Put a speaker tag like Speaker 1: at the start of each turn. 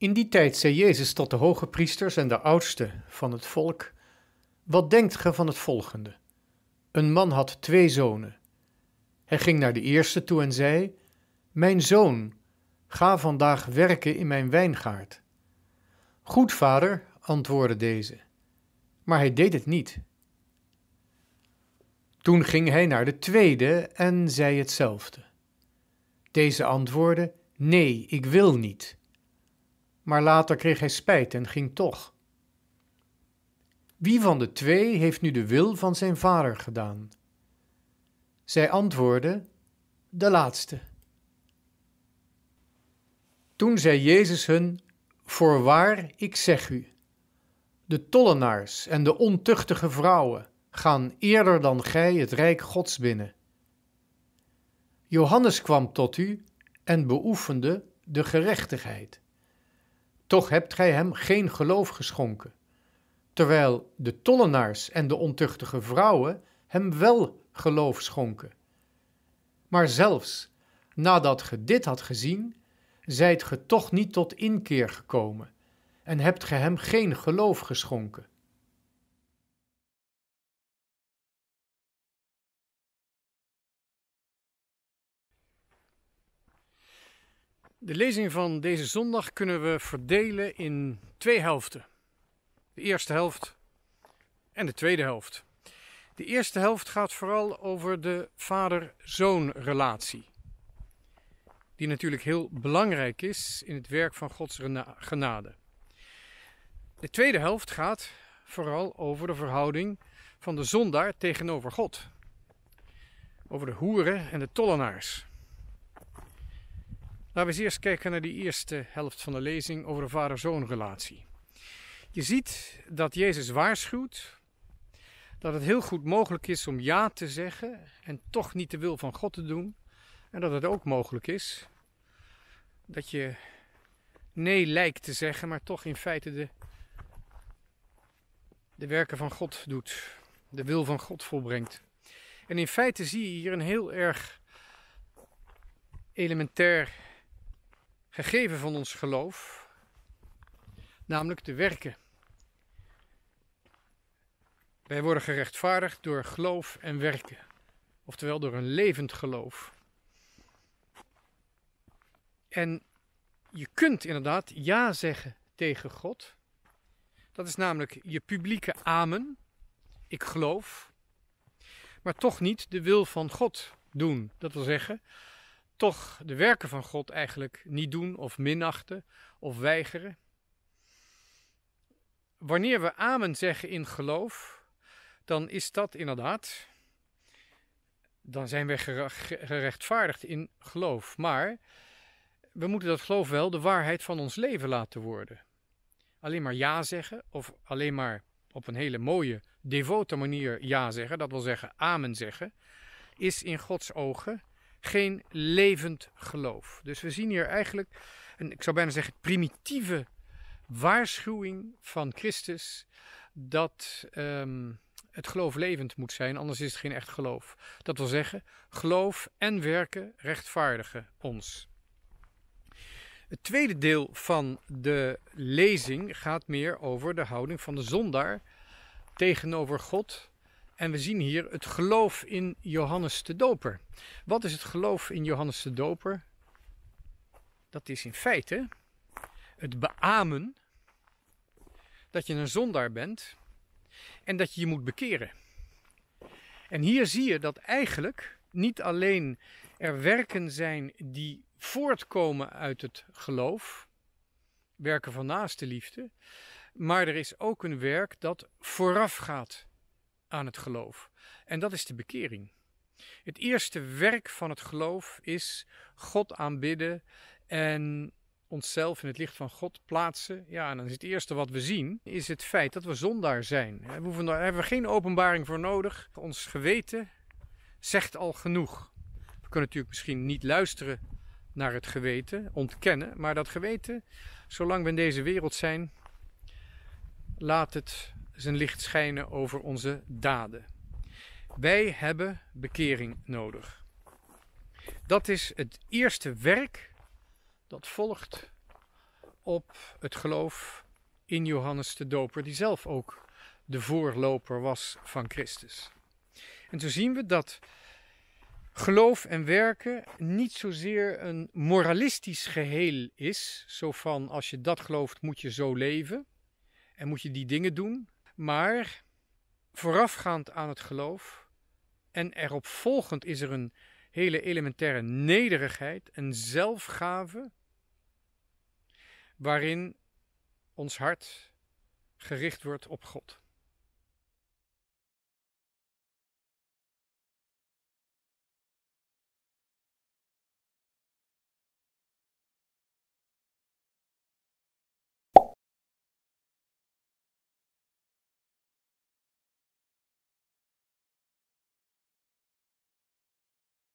Speaker 1: In die tijd zei Jezus tot de hoge priesters en de oudsten van het volk: Wat denkt ge van het volgende? Een man had twee zonen. Hij ging naar de eerste toe en zei: Mijn zoon, ga vandaag werken in mijn wijngaard. Goed, vader, antwoordde deze. Maar hij deed het niet. Toen ging hij naar de tweede en zei hetzelfde. Deze antwoordde: Nee, ik wil niet maar later kreeg hij spijt en ging toch. Wie van de twee heeft nu de wil van zijn vader gedaan? Zij antwoordde: De laatste. Toen zei Jezus hun: Voorwaar, ik zeg u: De tollenaars en de ontuchtige vrouwen gaan eerder dan gij het rijk Gods binnen. Johannes kwam tot u en beoefende de gerechtigheid. Toch hebt gij hem geen geloof geschonken, terwijl de tollenaars en de ontuchtige vrouwen hem wel geloof schonken. Maar zelfs nadat ge dit had gezien, zijt ge toch niet tot inkeer gekomen en hebt ge hem geen geloof geschonken. De lezing van deze zondag kunnen we verdelen in twee helften. De eerste helft en de tweede helft. De eerste helft gaat vooral over de vader-zoon relatie. Die natuurlijk heel belangrijk is in het werk van Gods genade. De tweede helft gaat vooral over de verhouding van de zondaar tegenover God. Over de hoeren en de tollenaars. Laten we eens eerst kijken naar de eerste helft van de lezing over de vader-zoon-relatie. Je ziet dat Jezus waarschuwt dat het heel goed mogelijk is om ja te zeggen en toch niet de wil van God te doen. En dat het ook mogelijk is dat je nee lijkt te zeggen, maar toch in feite de, de werken van God doet, de wil van God volbrengt. En in feite zie je hier een heel erg elementair gegeven van ons geloof, namelijk de werken. Wij worden gerechtvaardigd door geloof en werken, oftewel door een levend geloof. En je kunt inderdaad ja zeggen tegen God. Dat is namelijk je publieke amen, ik geloof, maar toch niet de wil van God doen. Dat wil zeggen, toch de werken van God eigenlijk niet doen of minachten of weigeren. Wanneer we amen zeggen in geloof, dan is dat inderdaad, dan zijn we gerechtvaardigd in geloof. Maar we moeten dat geloof wel de waarheid van ons leven laten worden. Alleen maar ja zeggen of alleen maar op een hele mooie, devote manier ja zeggen, dat wil zeggen amen zeggen, is in Gods ogen geen levend geloof. Dus we zien hier eigenlijk een, ik zou bijna zeggen, primitieve waarschuwing van Christus dat ehm, het geloof levend moet zijn, anders is het geen echt geloof. Dat wil zeggen, geloof en werken rechtvaardigen ons. Het tweede deel van de lezing gaat meer over de houding van de zondaar tegenover God en we zien hier het geloof in Johannes de Doper. Wat is het geloof in Johannes de Doper? Dat is in feite het beamen dat je een zondaar bent en dat je je moet bekeren. En hier zie je dat eigenlijk niet alleen er werken zijn die voortkomen uit het geloof, werken van naaste liefde, maar er is ook een werk dat voorafgaat aan het geloof. En dat is de bekering. Het eerste werk van het geloof is God aanbidden en onszelf in het licht van God plaatsen. Ja, en dan is het eerste wat we zien, is het feit dat we zondaar zijn. We hoeven, daar hebben we geen openbaring voor nodig. Ons geweten zegt al genoeg. We kunnen natuurlijk misschien niet luisteren naar het geweten, ontkennen. Maar dat geweten, zolang we in deze wereld zijn, laat het zijn licht schijnen over onze daden. Wij hebben bekering nodig. Dat is het eerste werk dat volgt op het geloof in Johannes de Doper, die zelf ook de voorloper was van Christus. En zo zien we dat geloof en werken niet zozeer een moralistisch geheel is, zo van als je dat gelooft moet je zo leven en moet je die dingen doen, maar voorafgaand aan het geloof en erop volgend is er een hele elementaire nederigheid, een zelfgave, waarin ons hart gericht wordt op God.